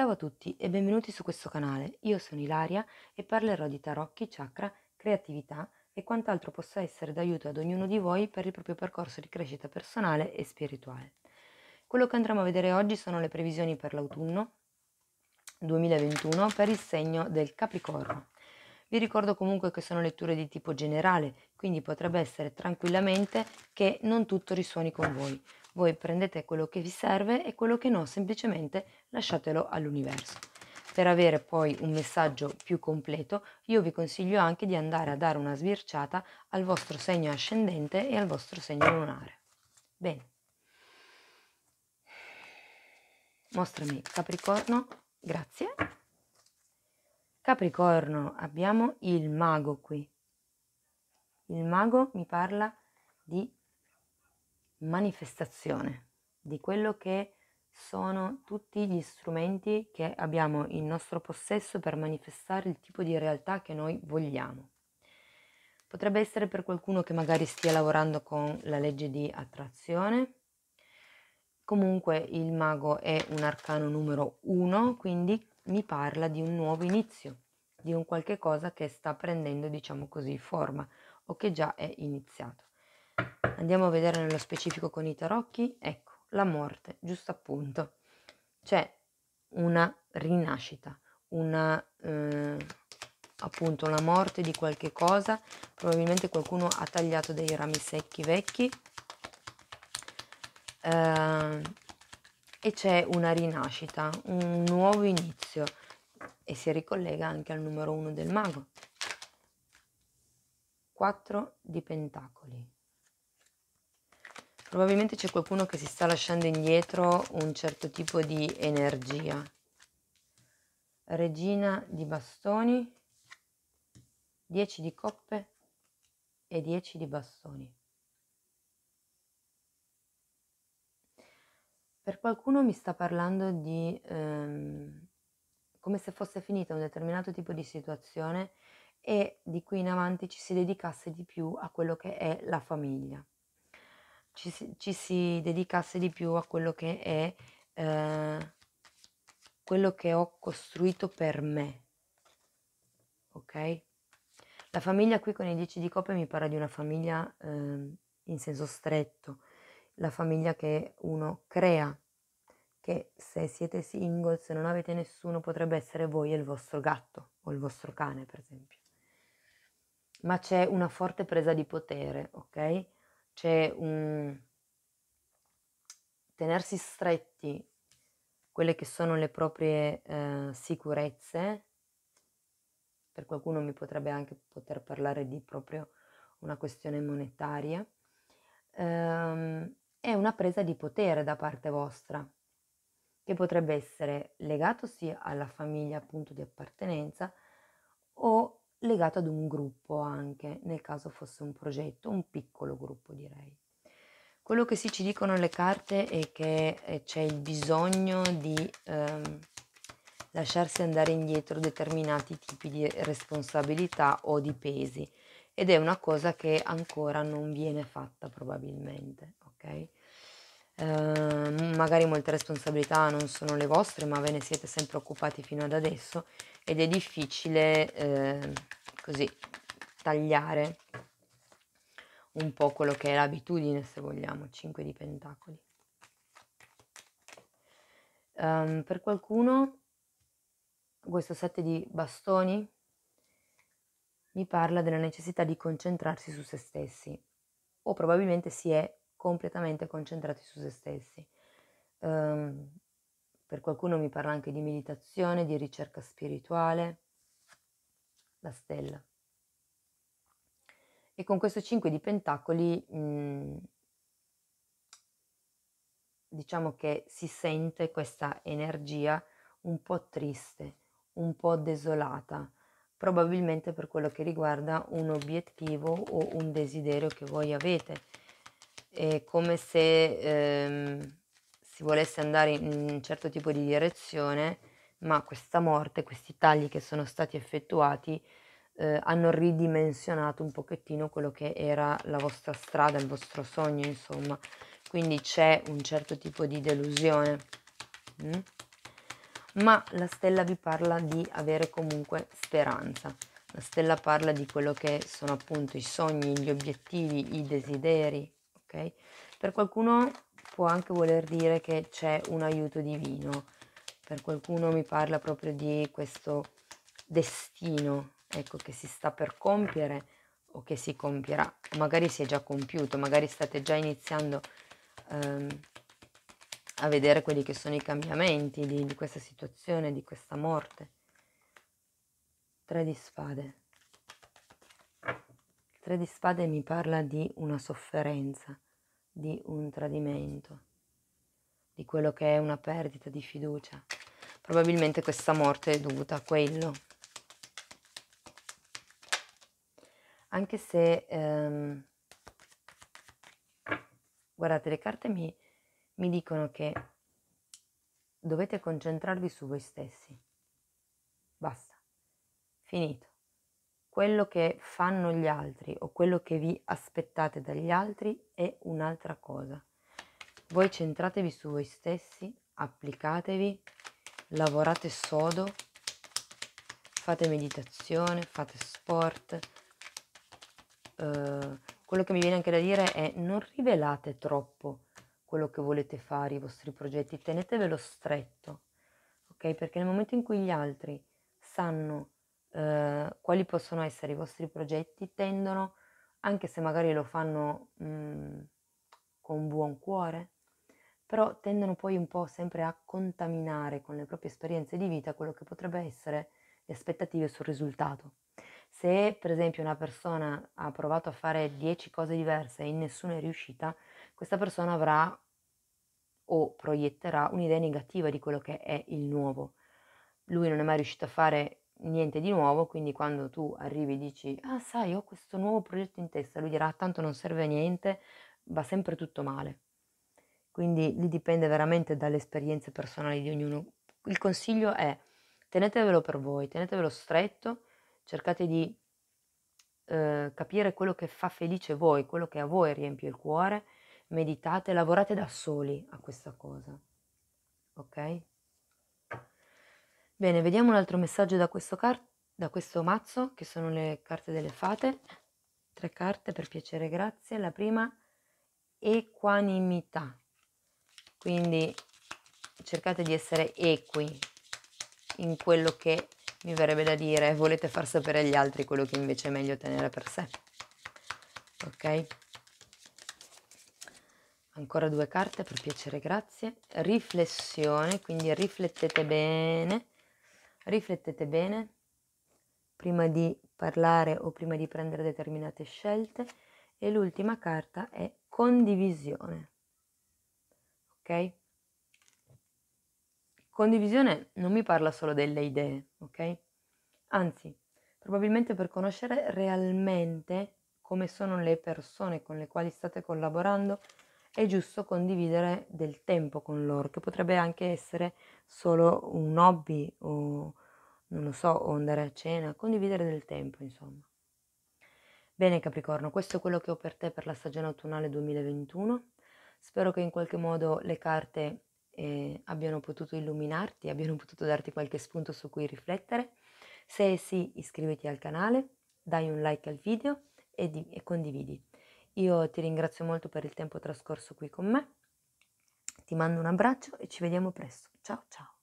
Ciao a tutti e benvenuti su questo canale. Io sono Ilaria e parlerò di tarocchi, chakra, creatività e quant'altro possa essere d'aiuto ad ognuno di voi per il proprio percorso di crescita personale e spirituale. Quello che andremo a vedere oggi sono le previsioni per l'autunno 2021 per il segno del Capricorno. Vi ricordo comunque che sono letture di tipo generale, quindi potrebbe essere tranquillamente che non tutto risuoni con voi. Voi prendete quello che vi serve e quello che no, semplicemente lasciatelo all'universo. Per avere poi un messaggio più completo, io vi consiglio anche di andare a dare una sbirciata al vostro segno ascendente e al vostro segno lunare. Bene. Mostrami Capricorno, grazie. Capricorno, abbiamo il mago qui. Il mago mi parla di manifestazione di quello che sono tutti gli strumenti che abbiamo in nostro possesso per manifestare il tipo di realtà che noi vogliamo. Potrebbe essere per qualcuno che magari stia lavorando con la legge di attrazione. Comunque il mago è un arcano numero uno, quindi mi parla di un nuovo inizio, di un qualche cosa che sta prendendo, diciamo così, forma o che già è iniziato. Andiamo a vedere nello specifico con i tarocchi. Ecco, la morte, giusto appunto. C'è una rinascita, una, eh, appunto la morte di qualche cosa. Probabilmente qualcuno ha tagliato dei rami secchi vecchi. Eh, e c'è una rinascita, un nuovo inizio e si ricollega anche al numero uno del mago. 4 di pentacoli. Probabilmente c'è qualcuno che si sta lasciando indietro un certo tipo di energia. Regina di bastoni, 10 di coppe e 10 di bastoni. Per qualcuno mi sta parlando di ehm, come se fosse finita un determinato tipo di situazione e di qui in avanti ci si dedicasse di più a quello che è la famiglia ci, ci si dedicasse di più a quello che è eh, quello che ho costruito per me. Ok? La famiglia qui con i 10 di coppe mi parla di una famiglia eh, in senso stretto, la famiglia che uno crea, che se siete single, se non avete nessuno, potrebbe essere voi e il vostro gatto o il vostro cane, per esempio. Ma c'è una forte presa di potere, ok? c'è un tenersi stretti quelle che sono le proprie eh, sicurezze, per qualcuno mi potrebbe anche poter parlare di proprio una questione monetaria, ehm, è una presa di potere da parte vostra, che potrebbe essere legato sia alla famiglia appunto di appartenenza o legato ad un gruppo anche, nel caso fosse un progetto, un piccolo gruppo direi. Quello che sì ci dicono le carte è che eh, c'è il bisogno di ehm, lasciarsi andare indietro determinati tipi di responsabilità o di pesi ed è una cosa che ancora non viene fatta probabilmente, ok? Ehm, magari molte responsabilità non sono le vostre, ma ve ne siete sempre occupati fino ad adesso ed è difficile eh, così tagliare un po' quello che è l'abitudine, se vogliamo, 5 di pentacoli. Um, per qualcuno questo 7 di bastoni mi parla della necessità di concentrarsi su se stessi o probabilmente si è completamente concentrati su se stessi. Um, per qualcuno mi parla anche di meditazione, di ricerca spirituale, la stella. E con questo 5 di pentacoli mh, mm, diciamo che si sente questa energia un po' triste, un po' desolata, probabilmente per quello che riguarda un obiettivo o un desiderio che voi avete è come se ehm, si volesse andare in un certo tipo di direzione, ma questa morte, questi tagli che sono stati effettuati eh, hanno ridimensionato un pochettino quello che era la vostra strada, il vostro sogno, insomma. Quindi c'è un certo tipo di delusione. Mm? Ma la stella vi parla di avere comunque speranza. La stella parla di quello che sono appunto i sogni, gli obiettivi, i desideri, ok? Per qualcuno può anche voler dire che c'è un aiuto divino, per qualcuno mi parla proprio di questo destino, ecco, che si sta per compiere o che si compierà, magari si è già compiuto, magari state già iniziando ehm, a vedere quelli che sono i cambiamenti di, di questa situazione, di questa morte. Tre di spade. Tre di spade mi parla di una sofferenza, di un tradimento, di quello che è una perdita di fiducia. Probabilmente questa morte è dovuta a quello. Anche se, ehm, guardate, le carte mi, mi dicono che dovete concentrarvi su voi stessi. Basta. Finito quello che fanno gli altri o quello che vi aspettate dagli altri è un'altra cosa. Voi centratevi su voi stessi, applicatevi, lavorate sodo, fate meditazione, fate sport. Uh, quello che mi viene anche da dire è non rivelate troppo quello che volete fare, i vostri progetti, tenetevelo stretto, ok? Perché nel momento in cui gli altri sanno eh, quali possono essere i vostri progetti, tendono, anche se magari lo fanno mh, mhmm, con buon cuore, però tendono poi un po' sempre a contaminare con le proprie esperienze di vita quello che potrebbe essere le aspettative sul risultato. Se per esempio una persona ha provato a fare 10 cose diverse e in nessuna è riuscita, questa persona avrà o proietterà un'idea negativa di quello che è il nuovo. Lui non è mai riuscito a fare niente di nuovo, quindi quando tu arrivi e dici, ah sai, ho questo nuovo progetto in testa, lui dirà, ah, tanto non serve a niente, va sempre tutto male. Quindi lì dipende veramente dalle esperienze personali di ognuno. Il consiglio è tenetevelo per voi, tenetevelo stretto, cercate di eh, capire quello che fa felice voi, quello che a voi riempie il cuore, meditate, lavorate da soli a questa cosa. Ok? Bene, vediamo un altro messaggio da questo, car- da questo mazzo, che sono le carte delle fate. Tre carte, per piacere, grazie. La prima, equanimità. Quindi cercate di essere equi in quello che mi verrebbe da dire, volete far sapere agli altri quello che invece è meglio tenere per sé. Ok? Ancora due carte, per piacere, grazie. Riflessione, quindi riflettete bene Riflettete bene prima di parlare o prima di prendere determinate scelte e l'ultima carta è condivisione. Ok? Condivisione non mi parla solo delle idee, ok? Anzi, probabilmente per conoscere realmente come sono le persone con le quali state collaborando è giusto condividere del tempo con loro, che potrebbe anche essere solo un hobby o non lo so, o andare a cena, condividere del tempo, insomma. Bene Capricorno, questo è quello che ho per te per la stagione autunnale 2021. Spero che in qualche modo le carte eh, abbiano potuto illuminarti, abbiano potuto darti qualche spunto su cui riflettere. Se sì, iscriviti al canale, dai un like al video e, di- e condividi. Io ti ringrazio molto per il tempo trascorso qui con me, ti mando un abbraccio e ci vediamo presto. Ciao ciao!